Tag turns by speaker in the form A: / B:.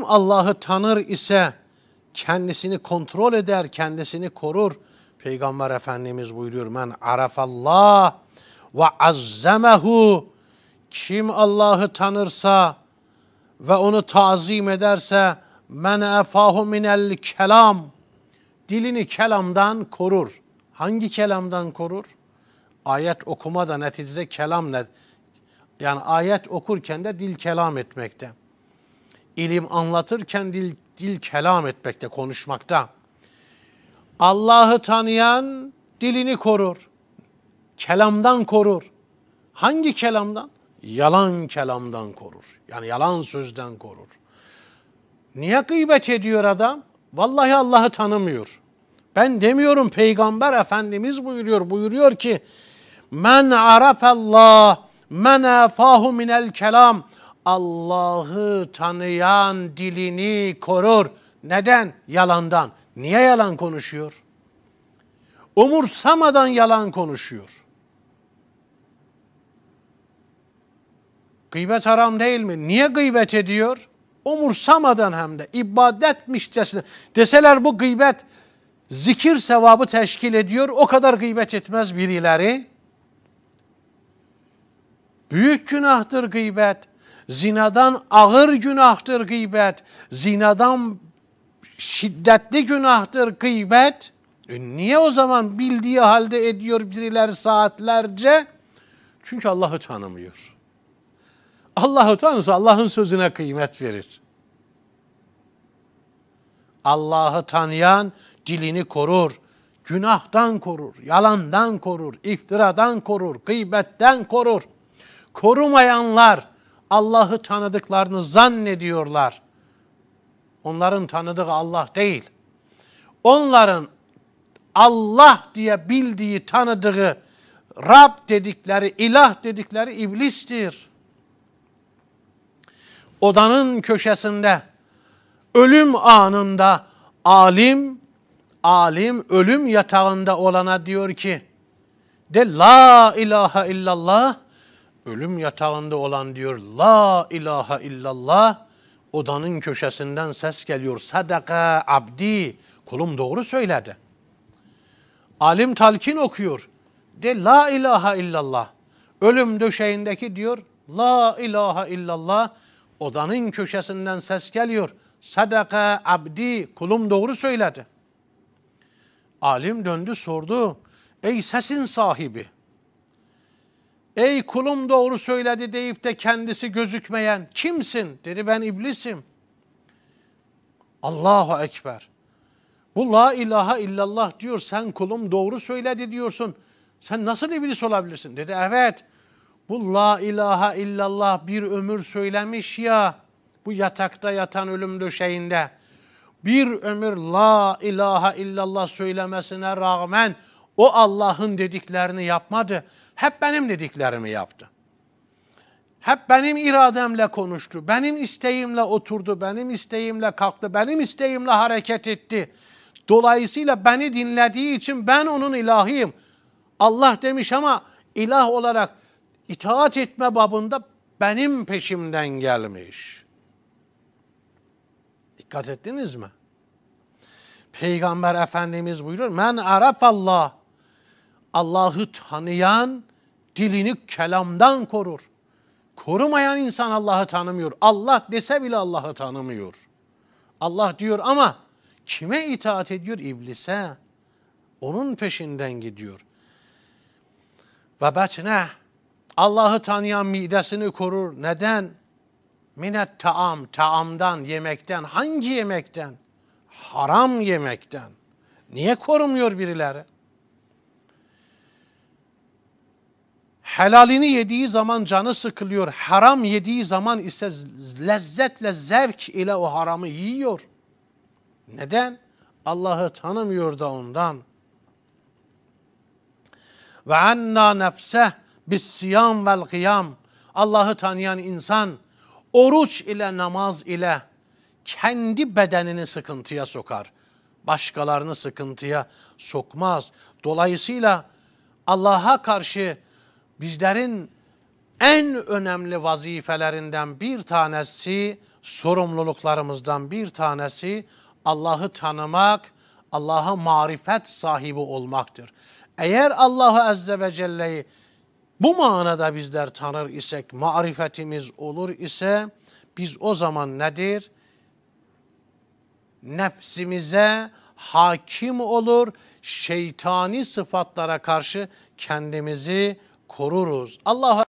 A: Kim Allah'ı tanır ise kendisini kontrol eder, kendisini korur. Peygamber Efendimiz buyuruyor men arafallah ve azzemehu kim Allah'ı tanırsa ve onu tazim ederse men efahu minel kelam dilini kelamdan korur. Hangi kelamdan korur? Ayet okuma da neticede kelam net. Yani ayet okurken de dil kelam etmekte ilim anlatırken dil, dil kelam etmekte, konuşmakta. Allah'ı tanıyan dilini korur. Kelamdan korur. Hangi kelamdan? Yalan kelamdan korur. Yani yalan sözden korur. Niye gıybet ediyor adam? Vallahi Allah'ı tanımıyor. Ben demiyorum Peygamber Efendimiz buyuruyor. Buyuruyor ki Men Allah, men afahu minel kelam Allah'ı tanıyan dilini korur. Neden? Yalandan. Niye yalan konuşuyor? Umursamadan yalan konuşuyor. Gıybet haram değil mi? Niye gıybet ediyor? Umursamadan hem de ibadetmişçesine. Deseler bu gıybet zikir sevabı teşkil ediyor. O kadar gıybet etmez birileri. Büyük günahtır gıybet. Zinadan ağır günahdır gıybet. Zinadan şiddetli günahdır gıybet. E, niye o zaman bildiği halde ediyor biriler saatlerce? Çünkü Allah'ı tanımıyor. Allah'ı tanırsa Allah'ın sözüne kıymet verir. Allah'ı tanıyan dilini korur, günahtan korur, yalandan korur, iftiradan korur, gıybetten korur. Korumayanlar Allah'ı tanıdıklarını zannediyorlar. Onların tanıdığı Allah değil. Onların Allah diye bildiği, tanıdığı Rab dedikleri, ilah dedikleri iblistir. Odanın köşesinde, ölüm anında alim, alim ölüm yatağında olana diyor ki, de la ilahe illallah ölüm yatağında olan diyor La ilahe illallah odanın köşesinden ses geliyor. Sadaka abdi kulum doğru söyledi. Alim talkin okuyor. De la ilahe illallah. Ölüm döşeğindeki diyor la ilahe illallah. Odanın köşesinden ses geliyor. Sadaka abdi kulum doğru söyledi. Alim döndü sordu. Ey sesin sahibi Ey kulum doğru söyledi deyip de kendisi gözükmeyen kimsin? Dedi ben iblisim. Allahu Ekber. Bu la ilahe illallah diyor sen kulum doğru söyledi diyorsun. Sen nasıl iblis olabilirsin? Dedi evet. Bu la ilahe illallah bir ömür söylemiş ya. Bu yatakta yatan ölüm döşeğinde. Bir ömür la ilahe illallah söylemesine rağmen o Allah'ın dediklerini yapmadı. Hep benim dediklerimi yaptı. Hep benim irademle konuştu. Benim isteğimle oturdu. Benim isteğimle kalktı. Benim isteğimle hareket etti. Dolayısıyla beni dinlediği için ben onun ilahiyim. Allah demiş ama ilah olarak itaat etme babında benim peşimden gelmiş. Dikkat ettiniz mi? Peygamber Efendimiz buyuruyor. Men Allah, Allah'ı tanıyan Dilini kelamdan korur. Korumayan insan Allah'ı tanımıyor. Allah dese bile Allah'ı tanımıyor. Allah diyor ama kime itaat ediyor? İblise. Onun peşinden gidiyor. Ve betne Allah'ı tanıyan midesini korur. Neden? Minet taam, taamdan, yemekten. Hangi yemekten? Haram yemekten. Niye korumuyor birileri? Helalini yediği zaman canı sıkılıyor. Haram yediği zaman ise lezzetle zevk ile o haramı yiyor. Neden? Allah'ı tanımıyor da ondan. Ve anna nefseh bis siyam vel kıyam. Allah'ı tanıyan insan oruç ile namaz ile kendi bedenini sıkıntıya sokar. Başkalarını sıkıntıya sokmaz. Dolayısıyla Allah'a karşı bizlerin en önemli vazifelerinden bir tanesi, sorumluluklarımızdan bir tanesi Allah'ı tanımak, Allah'a marifet sahibi olmaktır. Eğer Allah'ı Azze ve Celle'yi bu manada bizler tanır isek, marifetimiz olur ise biz o zaman nedir? Nefsimize hakim olur, şeytani sıfatlara karşı kendimizi koruruz. Allah'a